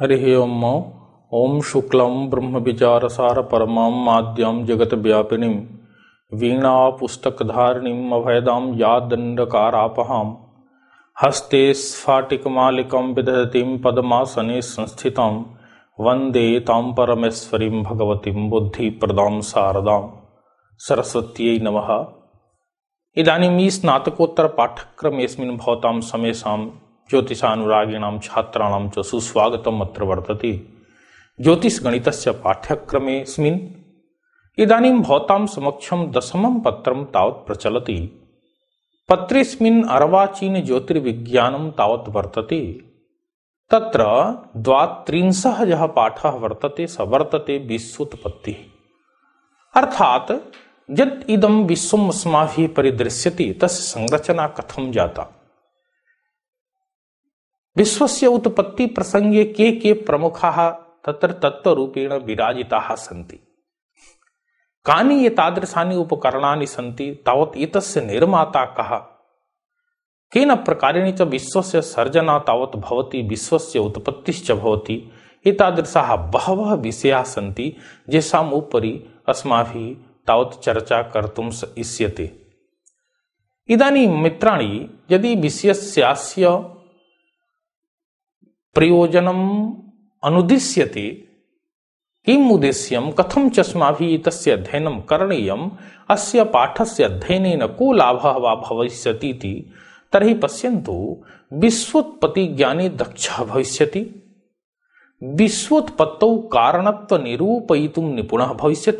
हरिः ओं ॐ शुक्लं ब्रह्मविचारसारपरमां माद्यां जगद्व्यापिनीं वीणापुस्तकधारिणीम् अभयदां या दण्डकारापहां हस्ते स्फाटिकमालिकं विदधतीं पद्मासने संस्थितां वन्दे तां परमेश्वरीं भगवतीं बुद्धिप्रदां शारदां सरस्वत्यै नमः इदानीं स्नातकोत्तरपाठ्यक्रमे यस्मिन् भवतां समेषां ज्योतिषानुरागिणाम छात्राणाम च सुस्वागतम अत्र वर्तते ज्योतिष गणित पाठ्यक्रमे स्मिन इदानीं भवतां समक्षं दशमं पत्रं तावत् प्रचलति पत्रेस्मिन् अरवाचीन ज्योतिर्विज्ञानं तावत् वर्तते तत्र द्वात्रिंशः यः पाठः वर्तते स वर्तते विश्वोत्पत्तिः अर्थात् यत् इदं विश्वम् अस्माभिः परिदृश्यते तस्य संरचना कथं जाता विश्वस्य उत्पत्ति प्रसंगे के के प्रमुखाः तत्र तत्त्वरूपेण विराजिताः सन्ति कानि एतादृशानि उपकरणानि सन्ति तावत् एतस्य निर्माता कः केन प्रकारेण च विश्वस्य सर्जना तावत् भवति विश्वस्य उत्पत्तिश्च भवति एतादृशाः बहवः विषयाः सन्ति येषाम् उपरि अस्माभिः तावत् चर्चा कर्तुं इष्यते इदानीं मित्राणि यदि विषयस्यास्य प्रयोजनम अनुदिश्यते किम उद्देश्य कथम चश्मा भी तस्य अध्ययन करणीय अस्य पाठस्य अध्ययन को लाभ वा भविष्य तरी पश्यंतु विश्वोत्पत्ति ज्ञाने दक्ष भविष्य विश्वोत्पत्तौ कारणत्व निपुण भविष्य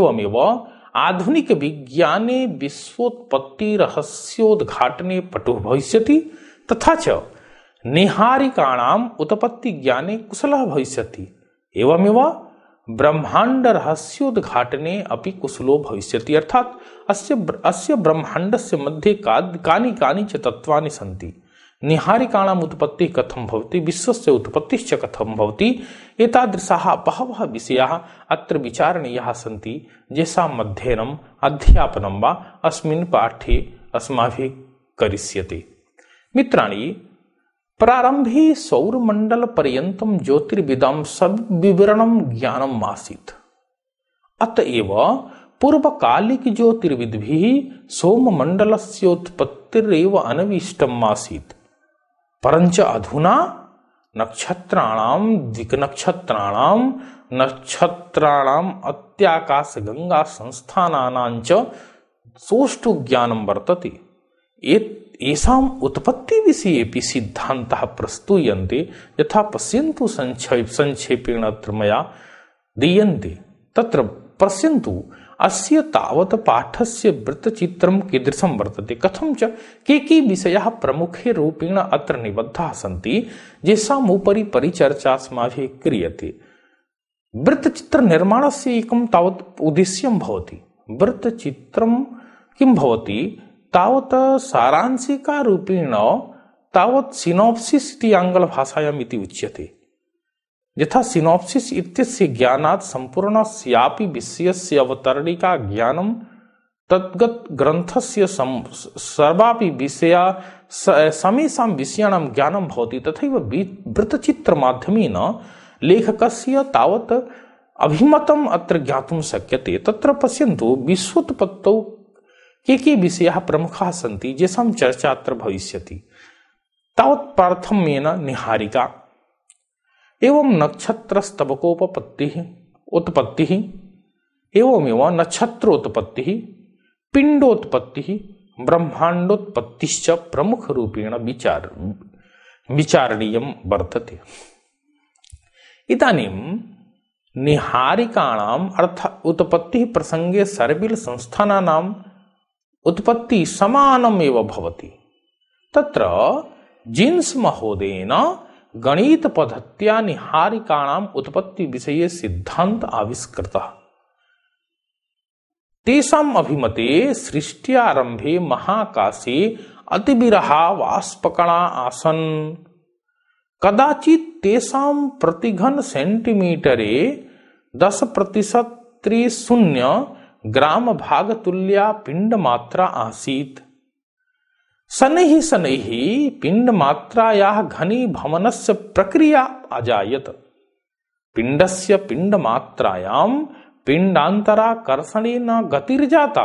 एवमेव आधुनिक विज्ञाने विश्वोत्पत्ति रहस्योद्घाटने पटु भविष्यति तथा च निहारिकाणाम उत्पत्ति ज्ञाने कुशल भविष्य एवं ब्रह्मांड रहस्योद्घाटने अभी कुशलो भविष्य अर्थात अस्य अस्य से मध्य का कानि कानि च तत्त्वानि सन्ति निहारिकाणाम् उत्पत्तिः कथं भवति विश्वस्य उत्पत्तिश्च कथं भवति एतादृशाः बहवः विषयाः अत्र विचारणीयाः सन्ति येषाम् अध्ययनम् अध्यापनं वा अस्मिन् पाठे अस्माभिः करिष्यते मित्राणि प्रारंभी सौरमंडल पर्यंतम ज्योतिर्विदम सब विवरणम ज्ञानम आसित अतएव पूर्वकालिक ज्योतिर्विद भी सोममंडल सेोत्पत्तिरव अनवीष्टम आसित परंच अधुना नक्षत्राणाम दिक्नक्षत्राणाम नक्षत्राणाम अत्याकाश गंगा संस्थानानां च सोष्ठु ज्ञानं वर्तते उत्पत्ति विषय भी सिद्धांत प्रस्तूयन्ते यथा पश्यंतु संक्षेप संक्षेपेण अत्र मया दीयन्ते तत्र पश्यंतु अस्य तावत पाठस्य वृत्तचित्रं कीदृशं वर्तते कथं च के के विषयाः प्रमुखे रूपेण अत्र निबद्धाः सन्ति येषाम् उपरि परिचर्चा अस्माभिः क्रियते वृत्तचित्रनिर्माणस्य एकं तावत् उद्देश्यं भवति वृत्तचित्रं किं भवति तावत सारांशिका रूपेण तावत सिनोप्सिस इति भाषायाम इति उच्यते यथा सिनोप्सिस इत्यस्य ज्ञानात् सम्पूर्णस्यापि विषयस्य अवतरणिका ज्ञानं तद्गत ग्रंथस्य सर्वापि विषया समेषां विषयाणां ज्ञानं भवति तथैव वृत्तचित्र माध्यमेन लेखकस्य तावत् अभिमतम् अत्र ज्ञातुं शक्यते तत्र पश्यन्तु विश्वोत्पत्तौ के के विषया प्रमुख सन्ति येषां चर्चा अत्र भविष्यति तावत् प्राथम्येन निहारिका एवं नक्षत्रस्तबकोपपत्तिः उत्पत्तिः एवमेव नक्षत्रोत्पत्तिः पिण्डोत्पत्तिः ब्रह्माण्डोत्पत्तिश्च प्रमुखरूपेण विचार विचारणीयं वर्तते इदानीं निहारिकाणाम् अर्थ उत्पत्तिः प्रसङ्गे सर्वे संस्थानानां उत्पत्ति समानमेव भवति तत्र जिन्स महोदयेन गणित पद्धत्या निहारिकाणाम उत्पत्ति विषय सिद्धांत आविष्कृत तेषाम अभिमते आरंभे महाकाशे अतिविरहा वाष्पकणा आसन कदाचित तेषाम प्रतिघन सेंटीमीटरे दस प्रतिशत त्रिशून्य ग्राम भाग तुल्या पिंड मात्रा आसीत ही शनि ही पिंड मात्रा या घनी भवन से प्रक्रिया अजात पिंड से पिंड मात्रायाम पिंडांतरा कर्षण न गतिर्जाता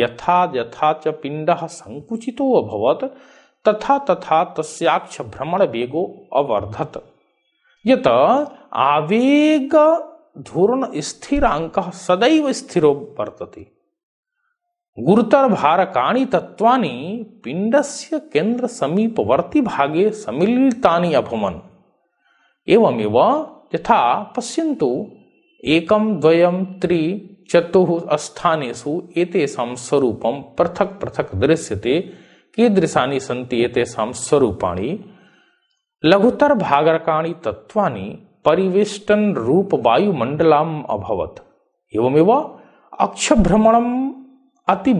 यथा यथा च पिंड संकुचितो अभवत तथा तथा तस्याक्ष भ्रमण वेगो अवर्धत यत आवेग धूर्ण स्थिरांक सदैव स्थिरो वर्तते गुरुतर भारकाणी तत्वानि पिंडस्य केंद्र समीपवर्ती भागे समिलितानि अभमन एवमेव यथा पश्यन्तु एकम द्वयम त्रि चतुः स्थानेषु एतेषां स्वरूपं पृथक् पृथक् दृश्यते कीदृशानि सन्ति एतेषां स्वरूपाणि लघुतर भागरकाणि तत्वानि परिवेष्टन रूप वायुमंडलाम अभवत एवमेव अक्षभ्रमणम अति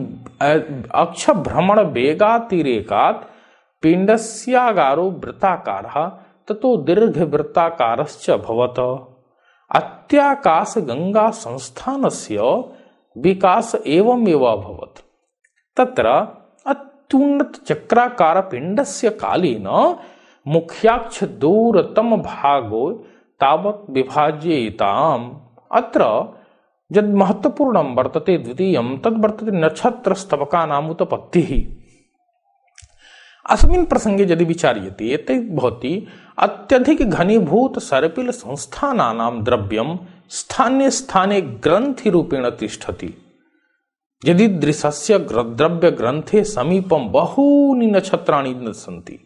अक्षभ्रमण वेगातिरेका पिंडस्यागारो वृत्ताकार ततो दीर्घ वृत्ताकारश्च अभवत अत्याकाश गंगा से विकास एवमेव अभवत तत्र अत्युन्नत चक्राकार पिंडस्य कालीन मुख्याक्ष दूरतम भागो तावत् विभाज्येताम् अत्र यद् महत्वपूर्णं वर्तते द्वितीयं तद् वर्तते नक्षत्रस्तवकानाम् उत्पत्तिः अस्मिन् प्रसङ्गे यदि विचार्यते ते भवति अत्यधिकघनीभूतसर्पिलसंस्थानानां द्रव्यं स्थाने स्थाने ग्रन्थिरूपेण तिष्ठति यदि दृशस्य द्रव्यग्रन्थे समीपं बहूनि नक्षत्राणि सन्ति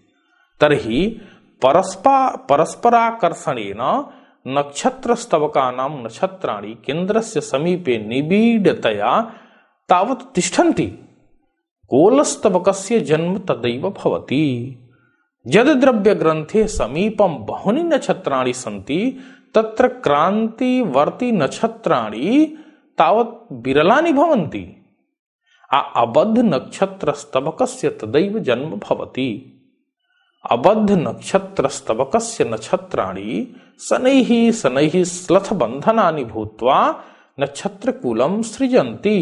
तर्हि परस्पा परस्पराकर्षणेन नक्षत्र नक्षत्राणी नक्षत्राणि से समीपे निबीडतया तावत तिष्ठन्ति कोल गोलस्तवकस्य जन्म तदैव भवति द्रव्य ग्रंथे समीपम बहुनी नक्षत्राणी सन्ति तत्र क्रांति क्रान्तिवर्ति नक्षत्राणी तावत विरलानि भवन्ति आ अबद्ध नक्षत्र नक्षत्रस्तवकस्य तदैव जन्म भवति अबद्ध नक्षत्र स्तवक नक्षत्राणी शनै शनै स्लथ बंधना भूत्वा नक्षत्रकूलम सृजंती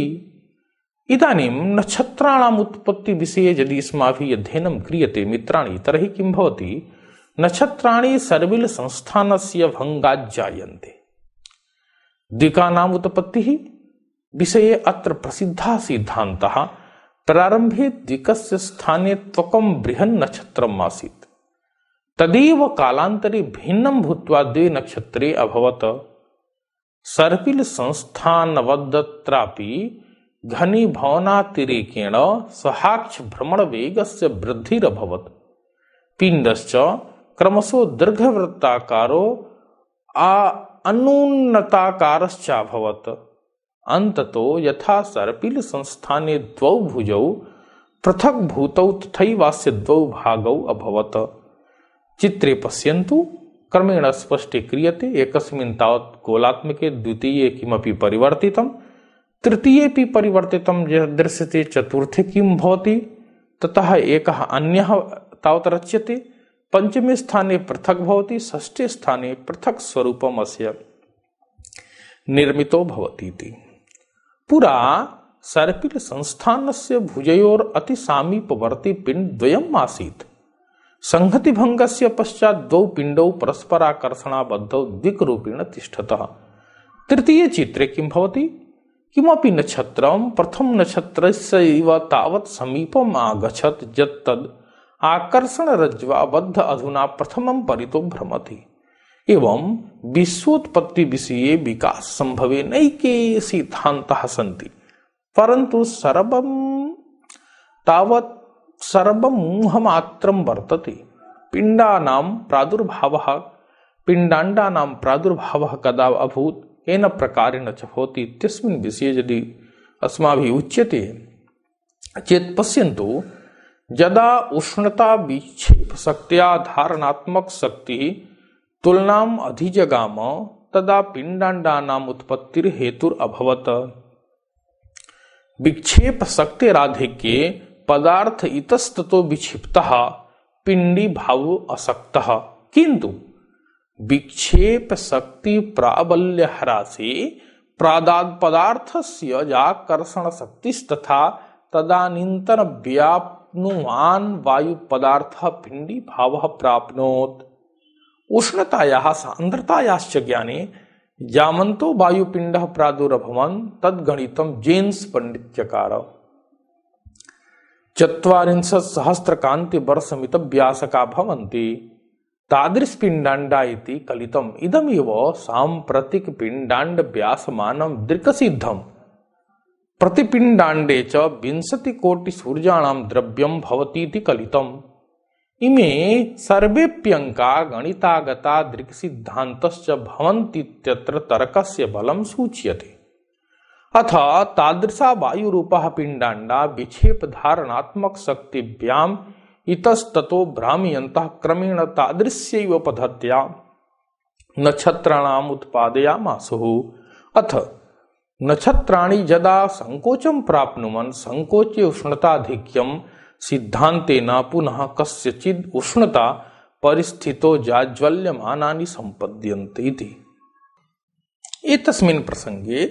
इदानीं नक्षत्राणाम उत्पत्ति विषये यदि अस्माभिः अध्ययनं क्रियते मित्राणि तर्हि किं भवति नक्षत्राणि सर्विल संस्थानस्य भङ्गाज्जायन्ते द्विकानाम् उत्पत्तिः विषये अत्र प्रसिद्धः सिद्धान्तः प्रारंभे द्विकस्य स्थाने त्वकम बृहन नक्षत्रम आसीत तदेव कालांतरे भिन्नम भूत्वा द्वे नक्षत्रे अभवत सर्पिल संस्थानवदत्रापि घनी भवनातिरेकेण सहाक्ष भ्रमण वेगस्य वृद्धिरभवत् पिण्डश्च क्रमशो दीर्घवृत्ताकारो आ अनुन्नताकारश्चाभवत् अंततो यथा सर्पिल संस्थाने द्वौ भुजौ पृथक भूतौ तथैवास्य द्वौ भागौ अभवत चित्रे पश्यन्तु क्रमेण स्पष्टे क्रियते एकस्मिन् तावत् गोलात्मके द्वितीये किमपि परिवर्तितं तृतीयेपि परिवर्तितं दृश्यते चतुर्थे किं भवति ततः एकः अन्यः तावत् रच्यते पञ्चमे स्थाने पृथक् भवति षष्ठे स्थाने पृथक् स्वरूपम् अस्य निर्मितो भवति पुरा सर्पिल संस्थान से भुजयोर अति सामीपवर्ती पिंड द्वयम आसीत संहति भंग से पश्चात दौ पिंडौ परस्पराकर्षणाबद्धौ रूपेण तिष्ठतः तृतीय चित्रे कि भवति किमपि प्रथम नक्षत्र इव तावत् समीपम् आगच्छत् यत् तद् अधुना प्रथम परितो भ्रमति एवं विश्वोत्पत्ति विषय विकास संभवे के सिद्धांत सी परंतु सर्व तावत सर्वम मोहमात्रम वर्तते पिंडानाम प्रादुर्भाव पिंडांडानाम प्रादुर्भाव कदा अभूत केन प्रकारेण च होती तस्मिन् विषये यदि अस्माभिः उच्यते चेत् पश्यन्तु यदा उष्णता विक्षेप शक्त्या धारणात्मक शक्ति तुलनाम अधिजगाम तदा नाम उत्पत्तिर हेतुर अभवत विक्षेप शक्ति राधे के पदार्थ इतस्तो विक्षिप्त पिंडी भाव अशक्त किंतु विक्षेप शक्ति प्राबल्य हरासे प्रादाद पदार्थ से जाकर्षण शक्ति तथा तदानीतर व्याप्नुवान वायु पदार्थ पिंडी भाव प्राप्नोत उष्णताया सांद्रतायाश्च ज्ञाने जामंतो वायुपिंड प्रादुर्भवन तदगणितम जेन्स पंडित चकार चुरीशत सहस्र कांति वर्षमित व्यासका भवन्ति तादृश पिंडांडा इति कलितम इदमेव सांप्रतिक पिंडांड व्यासमानम दृक सिद्धम प्रतिपिंडांडे च विंशति कोटि सूर्याणाम द्रव्यम भवती कलितम इमे सर्वेप्यंका गणितागता दृक् सिद्धांत भवन्तीत्यत्र तर्कस्य बलं सूच्यते अथ तादृशा वायुरूपः पिण्डाण्डा विक्षेपधारणात्मक शक्तिभ्याम् इतस्ततो भ्रामयन्तः क्रमेण तादृश्य पद्धत्या नक्षत्राणाम् उत्पादयामासुः अथ नक्षत्राणी जदा संकोचम प्राप्नुवन् संकोचे उष्णताधिक्यम सिद्धांते न पुनः कस्यचि उष्णता परिस्थितो जाज्वल्यमानानि सम्पद्यन्ते इति एतस्मिन् प्रसङ्गे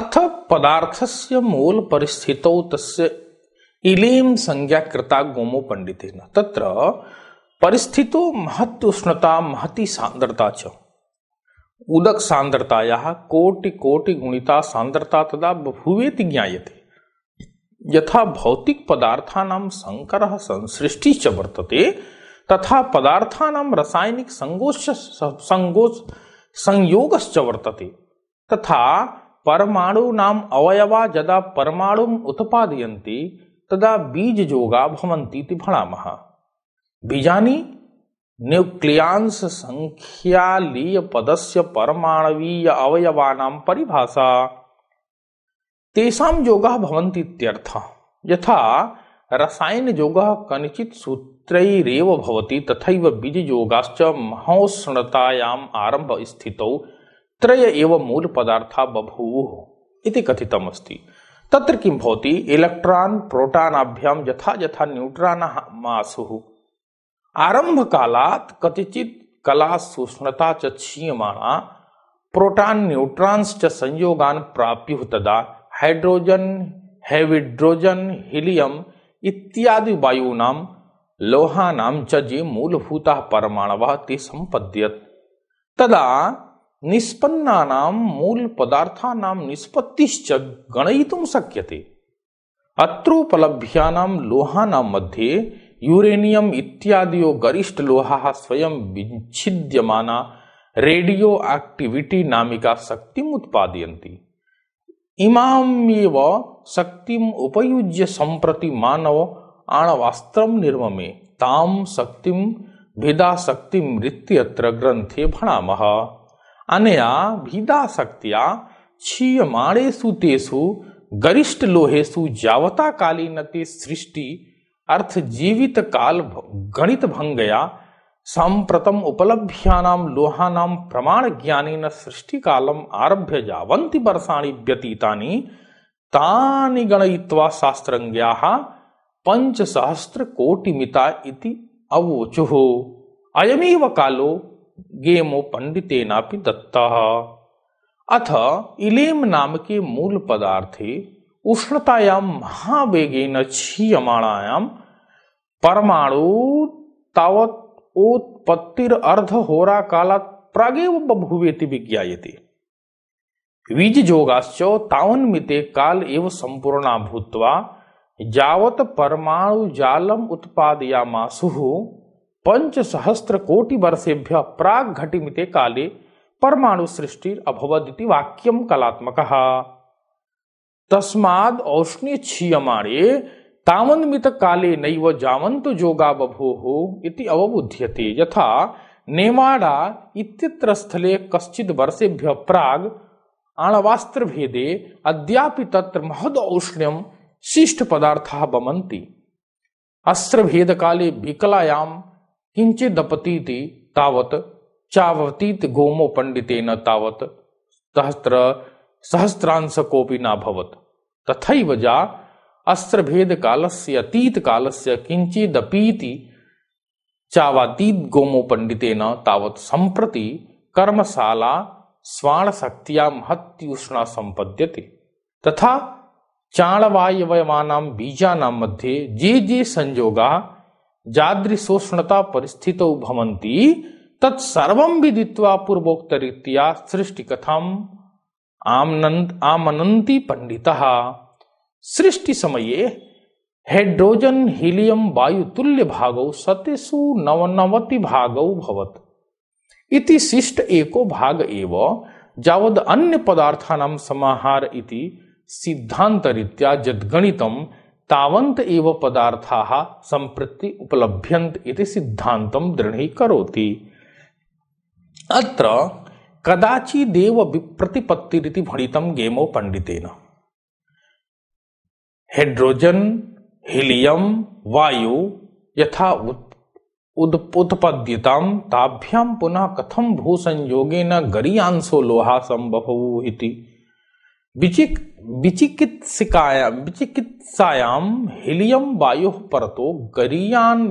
अथ पदार्थस्य मूल परिस्थितौ तस्य इलीं संज्ञा कृता गोमो पंडितेन तत्र परिस्थितो महत् उष्णता महती सांद्रता च उदक सांद्रतायाः कोटि कोटि गुणिता सांद्रता तदा बभूवेति ज्ञायते यथा भौतिक पदार्थानां संकर संसृष्टि च वर्तते तथा पदार्थानां रासायनिक संगोच संगोच संयोग वर्तते तथा नाम अवयवा जदा परमाणु उत्पादयन्ति तदा बीजयोगा भवन्ति इति भणामः बीजानि न्यूक्लियांश संख्यालीय पदस्य परमाणवीय अवयवानां परिभाषा तेषाम योग भवंती इत्यर्थ यथा रसायन योग कनिचित सूत्रैरेव भवति तथैव बीज योगाश्च महोष्णतायाम आरंभ स्थितौ त्रय एव मूल पदार्था बभूवुः इति अस्ति तत्र किं भवति इलेक्ट्रान् प्रोटानाभ्यां यथा यथा न्यूट्रानः मासुः आरम्भकालात् कतिचित् कला सूक्ष्मता च क्षीयमाणा प्रोटान् न्यूट्रान्स् च संयोगान् प्राप्युः तदा हाइड्रोजन हेविड्रोजन हीलियम इत्यादि वायूनां लोहानां च ये मूलभूताः परमाणवः ते सम्पद्यत तदा निष्पन्नानां मूलपदार्थानां निष्पत्तिश्च गणयितुं शक्यते अत्रोपलभ्यानां लोहानां मध्ये यूरेनियम इत्यादियो गरिष्ठ लोहा स्वयं विच्छिद्यमाना रेडियो एक्टिविटी नामिका शक्ति उत्पादयन्ति इमा शक्तिम उपयुज्य संप्रति मानव आणवास्त्र निर्ममे ताम शक्तिम भिदा शक्ति मृत्यत्र ग्रंथे भणाम अनया भिदा शक्तिया क्षीयमाणेषु तेषु गरिष्ठ लोहेशु जावता कालीनते सृष्टि अर्थ जीवित काल गणित भंगया सांप्रतम उपलभ्यानाम लोहानाम प्रमाण ज्ञानी न सृष्टि कालम आरभ्य जावंति वर्षाणी व्यतीता तानि गणयित्वा शास्त्रज्ञा पंच सहस्र कोटि मिता इति अयमेव कालो गेमो पंडितेना दत्ता अथ इलेम नाम के मूल पदार्थे उष्णतायाम महावेगेन क्षीयमाणायाम परमाणु तावत उत्पत्तिर अर्ध होरा काला प्रागेव बभुवेति विज्ञायते बीज जोगाश्च मिते काल एव संपूर्णा भूत्वा जावत परमाणु जालम उत्पादया मासुहु पंच सहस्त्र कोटि वर्षेभ्य प्राग घटिमिते काले परमाणु सृष्टि अभवदिति वाक्यम कलात्मकः तस्माद् औष्ण्य क्षीयमाणे तावन मित काले नैव जावंत जोगा बभो हो इति अवबुध्यते यथा नेमाडा इत्यत्र स्थले कश्चित वर्षेभ्य प्राग आणवास्त्र भेदे अद्यापि तत्र महद औष्ण्यम शिष्ट पदार्थ बमन्ति अस्त्र भेद काले विकलायाम दपतीति तावत चावतीत गोमो पंडितेन तावत सहस्त्र सहस्रांश कोपी नाभवत तथैव जा अस्त्र भेद कालस्य अतीत कालस्य किंचिदपीति चावातीत गोमो पंडितेन तावत संप्रति कर्मशाला स्वाण शक्तिया महत्युष्णा संपद्य तथा चाणवायवयमानां बीजा मध्य जे जे संयोगा जादृशोष्णता परिस्थित परिस्थितौ भवन्ति तत्सर्वं विदित्वा पूर्वोक्तरीत्या सृष्टिकथाम् आमनन्ति पंडिता सृष्टि समये हाइड्रोजन हीलियम वायु तुल्य भागौ सतेषु नवनवति भागौ भवत इति शिष्ट एको भाग एव जावद अन्य पदार्थानां समाहार इति सिद्धांत सिद्धान्तरीत्या यद्गणितं तावंत एव पदार्थाः संप्रति उपलभ्यन्त इति दृढ़ी करोति अत्र कदाचि देव विप्रतिपत्ति रीति भणितम गेमो पण्डितेन हाइड्रोजन हीलियम वायु यथा उदपुत्पद्यताम ताभ्याम पुनः कथम भू संयोगे न गरीयांशो लोहा संभवु विचिक विचिकित्सिकाया विचिकित्सायाम हीलियम वायु परतो गरियान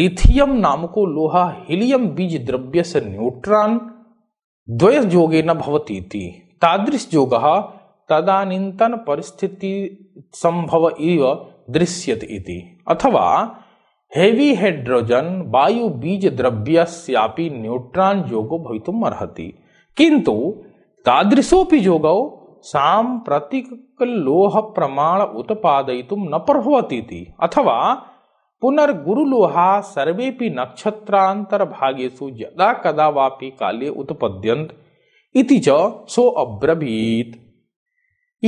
लिथियम नामको लोहा हीलियम बीज द्रव्य से न्यूट्रॉन द्वय जोगे न भवती थी तादृश जोगा तदनीतन परिस्थिति संभव इव दृश्य इति अथवा हेवी हाइड्रोजन वायु बीज द्रव्यस्यापि न्यूट्रॉन योगो भवितुम अर्हति किंतु तादृशोपि योगौ सांप्रतिक लोह प्रमाण उत्पादयितुम न प्रभवती अथवा पुनर्गुरुलोहा सर्वे नक्षत्रांतर भागेषु यदा कदा वापि काले उत्पद्यन्त इति च सो अब्रवीत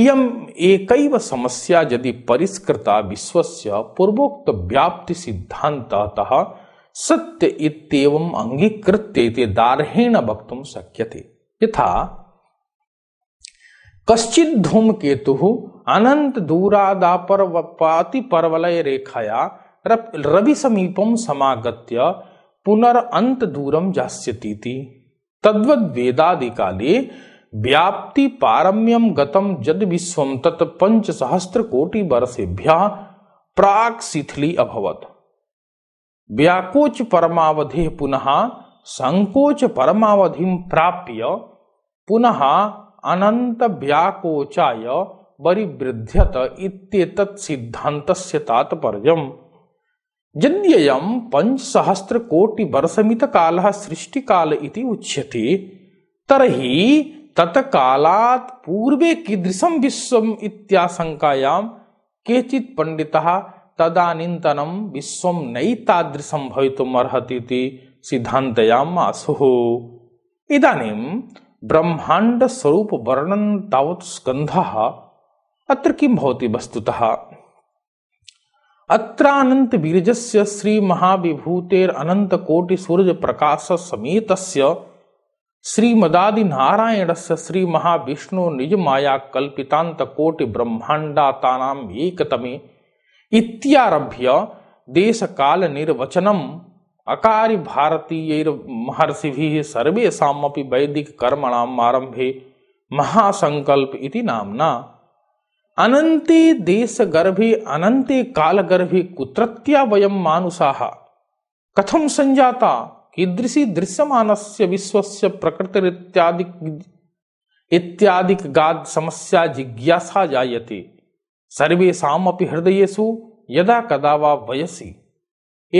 इयम एकैव समस्या यदि परिष्कृता विश्वस्य पूर्वोक्त व्याप्ति सिद्धांततः सत्य इत्येवम अंगीकृत्य दारहेण वक्त शक्यते यथा कश्चित धूमकेतु अनंत दूरादापर परवलय रेखाया रवि समीपम समागत्य पुनरअंत दूरम जास्यतीति तद्वद वेदादि काले व्याप्ति पारम्यम गतम जद विश्व तत् पंच सहस्त्र कोटि वर्षेभ्य प्राक शिथिली अभवत व्याकोच परमावधि पुनः संकोच परमावधि प्राप्य पुनः अनंत व्याकोचाय परिवृद्ध्यत इत्येतत् सिद्धांतस्य तात्पर्यम् यद्ययम् पञ्चसहस्रकोटिवर्षमितकालः सृष्टिकाल इति उच्यते तर्हि तत्कालात पूर्वे कीदृशम विश्वम इत्याशंकायाम केचित पंडितः तदानीतनम विश्वम नई तादृशम भवितुमर्हतीति सिद्धांतयाम आसुः इदानीं ब्रह्मांड स्वरूप वर्णन तावत् स्कन्धः अत्र किं भवति वस्तुतः अत्रानंत बीरजस्य सूर्य प्रकाश श्री मदादि नारायण से श्री महाविष्णु निज माया कल्पितांत कोटि ब्रह्मांडातानाम एकतमे इत्यारभ्य देश काल निर्वचनम अकारि भारतीय महर्षि सर्वेशापि वैदिक कर्मणाम आरंभे महासंकल्प इति नामना अनंते देश गर्भे अनंते काल गर्भे कुत्रत्या वयम मानुषाः कथम संजाता कीदृशी दृश्यम विश्वस्य प्रकृतिरित्यादि इत्यादि समस्या जिज्ञासा जायते सर्वेशा हृदय यदा कदा वा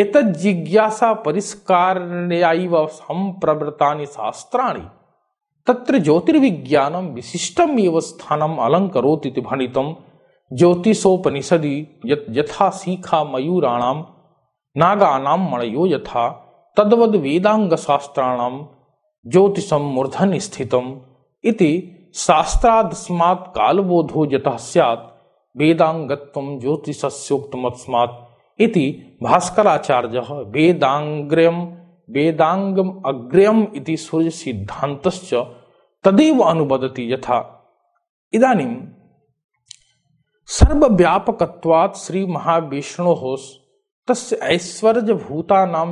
एक जिज्ञासा परिष्कारण्याइव संप्रवृता शास्त्राणि तत्र ज्योतिर्विज्ञान विशिष्टमेव स्थानम् अलङ्करोति भणित ज्योतिषोपनिषदि यथा शीखा मयूराण नागा मणयो यथा तद्वद वेदांग शास्त्राण ज्योतिषम मूर्धन स्थित इति शास्त्रादस्मात् कालबोधो यतः स्यात् वेदांगत्वम ज्योतिषस्योक्तमस्मात् इति भास्कराचार्य वेदांग्र्यम वेदांगम अग्र्यम इति सूर्य सिद्धांत तदेव अनुबदति यथा इदानीम सर्वव्यापकत्वात् श्री महाविष्णो तस्य ऐश्वर्यभूतानां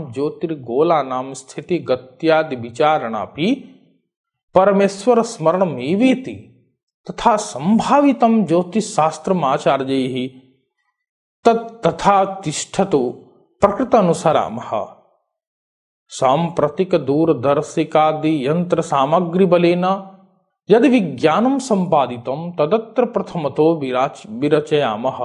परमेश्वर स्मरण मेवीति तथा संभावितम ज्योतिष शास्त्र आचार्य ही तथा तिष्ठ तो प्रकृत सांप्रतिक दूरदर्शिकादि यंत्र सामग्री साम्प्रतिकदूरदर्शिकादियन्त्रसामग्रिबलेन यद् विज्ञानं सम्पादितं तदत्र प्रथमतो विराच विरचयामः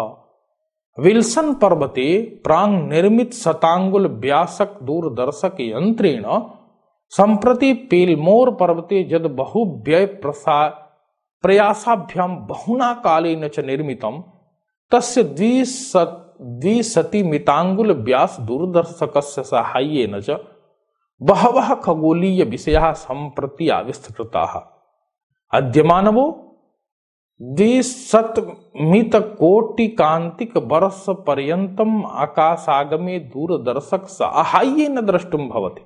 विल्सन पर्वते प्रांग निर्मित शतांगुल व्यासक दूरदर्शक यंत्रेण संप्रति पेलमोर पर्वते जद बहु व्यय प्रसा प्रयासाभ्याम बहुना कालेन च निर्मित तस्य द्विशत द्विशति मितांगुल व्यास दूरदर्शक साहाय्येन च बहवः खगोलीय विषयाः संप्रति आविष्कृताः अद्य मानवो द्विशतमित कोटि कांतिक वर्ष पर्यतम आकाशागमे दूरदर्शक साहाय्य न द्रष्टुम भवति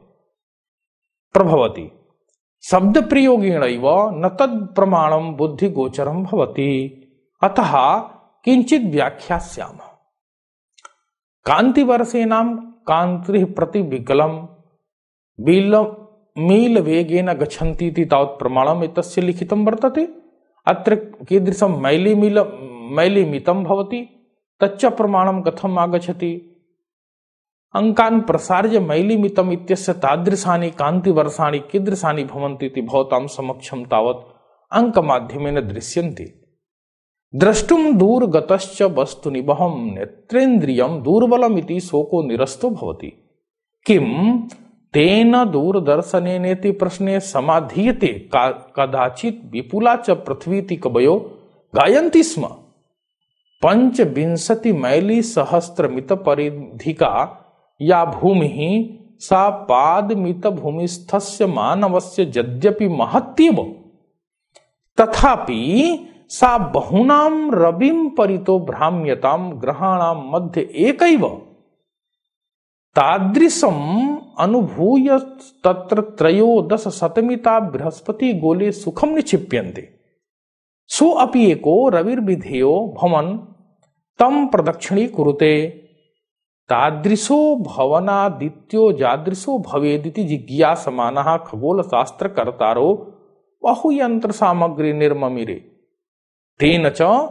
प्रभवती शब्द प्रयोगेण न तद प्रमाण बुद्धि गोचरम भवति अतः किंचित व्याख्यास्याम कांति वर्षेणाम कांति प्रति विकलम मील वेगेन गच्छन्ति तावत् प्रमाणम् एतस्य लिखितं वर्तते अत्र कीदृशं मैलिमिल मैलिमितं भवति तच्च प्रमाणं कथम् आगच्छति अङ्कान् प्रसार्य मैलिमितम् इत्यस्य तादृशानि कान्तिवर्षाणि कीदृशानि भवन्ति इति भवतां समक्षं तावत् अङ्कमाध्यमेन दृश्यन्ते द्रष्टुं दूरगतश्च वस्तुनिबहं नेत्रेन्द्रियं दुर्बलमिति शोको निरस्तो भवति किं तेन नेति प्रश्ने समाधीयते कदाचित विपुला च पृथ्वीति कवयो गायंती स्म विंशति मैली सहस्रमित परिधिका या भूमि सा मित भूमिस्थस्य मानवस्य यद्यपि महत्येव तथापि सा बहुनाम रविम परितो भ्राम्यताम ग्रहाणाम मध्य एकैव तादृशम अनुभूय तत्र त्रयोदश शतमिता बृहस्पति गोले सुखम निक्षिप्यंते सो अपि एको रविर्विधेयो भवन तम प्रदक्षिणी कुरुते तादृशो भवनादित्यो जादृशो भवेदिति जिज्ञासमानः खगोलशास्त्रकर्तारो बहुयन्त्र सामग्री निर्ममिरे तेन च यंत्र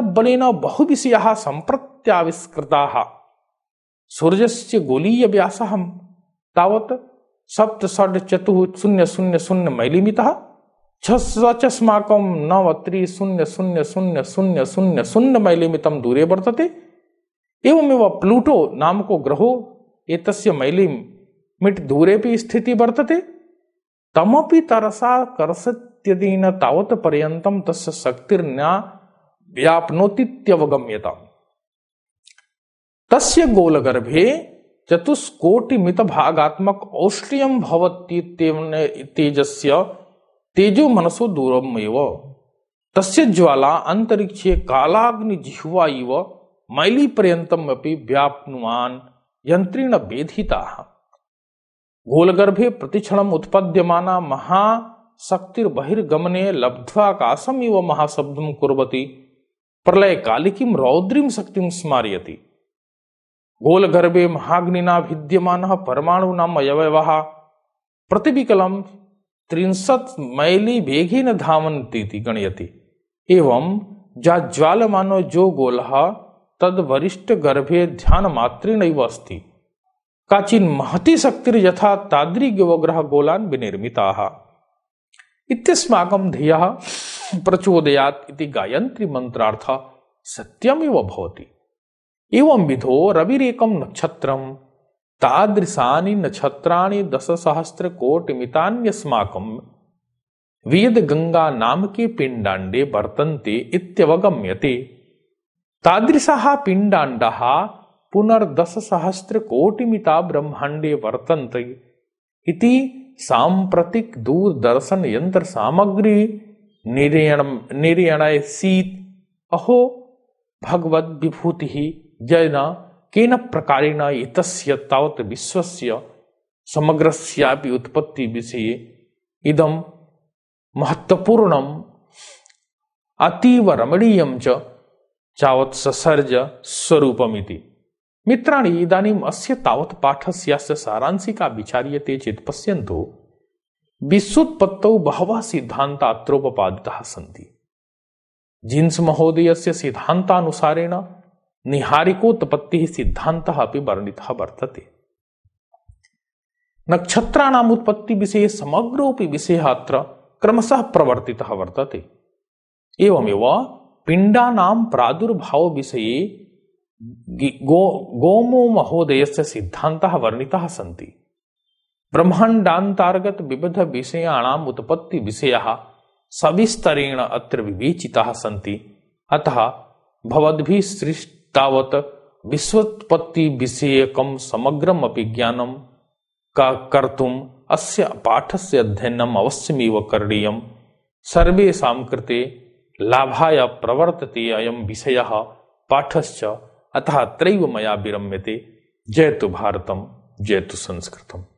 बलेन यन्त्रबलेन बहुविषयाः सम्प्रत्याविष्कृताः सूर्यस्य हम तावत सप्त षड चतु शून्य शून्य शून्य मैलिमित छस्माक नव त्रि शून्य शून्य शून्य शून्य शून्य शून्य मैलिमित दूरे वर्तते एवमेव प्लूटो नामको ग्रहो मैलिम मिट दूरे भी स्थिति वर्तते तमपि तरसा कर्सत्यदीन तावत पर्यतम तस्य शक्तिर्न व्याप्नोतीत्यवगम्यता तस्य गोलगर्भे चतुष्कोटिमित भागात्मक औष्टियम भवती तेजस तेजो मनसो दूरम तस्य ज्वाला अंतरिक्षे कालाग्नि जिह्वा इव मैली पर्यतम अपि व्याप्नुवान यंत्रीण बेधिता गोलगर्भे प्रतिक्षण उत्पद्यमाना महाशक्तिर्बिर्गमने लब्ध्वाकाशम इव महाशब्दम कुर्वती प्रलय कालिकीम रौद्रीम शक्तिम स्मारयती గోలగర్భే మహాగ్నినా భిద్యమాన పరమాణునాం అయవయ प्रतिविकलम त्रिंशत मैली वेगी न धावनती थी गणयति एवं जा ज्वालमानो जो गोल तद वरिष्ठ गर्भे ध्यान मात्र नहीं अस्ति काचिन महती शक्तिर यथा ताद्री गिवग्रह गोलान विनिर्मिता इत्यस्माकं धियः प्रचोदयात् इति गायन्त्री मन्त्रार्थ सत्यमेव भवति एवं विधो रविरेकम नक्षत्रम तादृशानि नक्षत्राणि दस सहस्त्र कोटि मितान्यस्माकम वेद गंगा नाम के पिंडांडे वर्तन्ते इत्यवगम्यते तादृशाः पिंडाण्डाः पुनर्दश सहस्त्र कोटि मिता ब्रह्मांडे वर्तन्ते इति सांप्रतिक दूरदर्शन यंत्र सामग्री निर्णय निर्यन, सीत अहो भगवत विभूति येन केन प्रकारेण एतस्य तावत् विश्वस्य समग्रस्यापि उत्पत्ति विषये इदं महत्वपूर्णम अतीव रमणीय च चावत् ससर्ज स्वरूपमिति मित्राणि इदानीम् अस्य तावत् पाठस्यास्य सारांशिका विचार्यते चेत् पश्यन्तु विश्वोत्पत्तौ बहवः सिद्धान्ता अत्रोपपादिताः सन्ति जिन्स् महोदयस्य सिद्धान्तानुसारेण निहारिकोत्पत्ति सिद्धांत अभी वर्णित वर्तते नक्षत्राणाम उत्पत्ति विषय समग्रोपि विषय अत्र क्रमशः प्रवर्तितः वर्तते एवमेव पिण्डानां प्रादुर्भाव विषय गो गोमो महोदय से सिद्धांत वर्णित सी ब्रह्मांडातागत विविध विषयाणाम उत्पत्ति विषय सविस्तरेण अत्र विवेचिता सी अतः भवद्भिः सृष्टि तावत विश्वत्पत्ति विषयकम समग्रम अभिज्ञानम का कर्तुम अस्य पाठस्य अध्ययनम अवश्यमेव करणीय सर्वेशा कृते लाभाय प्रवर्तते अयम विषय पाठश्च अतः त्रैव मया विरम्यते जयतु भारतम जयतु संस्कृतम